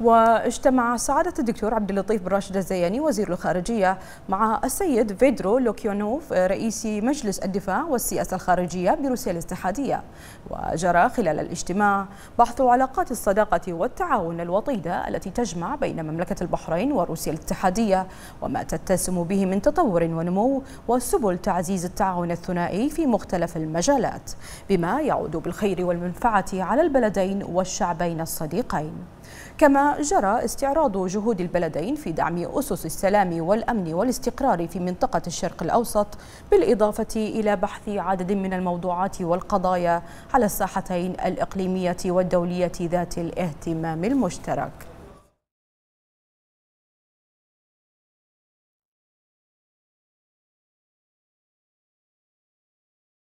واجتمع سعادة الدكتور عبد اللطيف بن راشد الزياني وزير الخارجية مع السيد فيدرو لوكيونوف رئيس مجلس الدفاع والسياسة الخارجية بروسيا الاتحادية وجرى خلال الاجتماع بحث علاقات الصداقة والتعاون الوطيدة التي تجمع بين مملكة البحرين وروسيا الاتحادية وما تتسم به من تطور ونمو وسبل تعزيز التعاون الثنائي في مختلف المجالات بما يعود بالخير والمنفعة على البلدين والشعبين الصديقين كما جرى استعراض جهود البلدين في دعم أسس السلام والأمن والاستقرار في منطقة الشرق الأوسط بالإضافة إلى بحث عدد من الموضوعات والقضايا على الساحتين الإقليمية والدولية ذات الاهتمام المشترك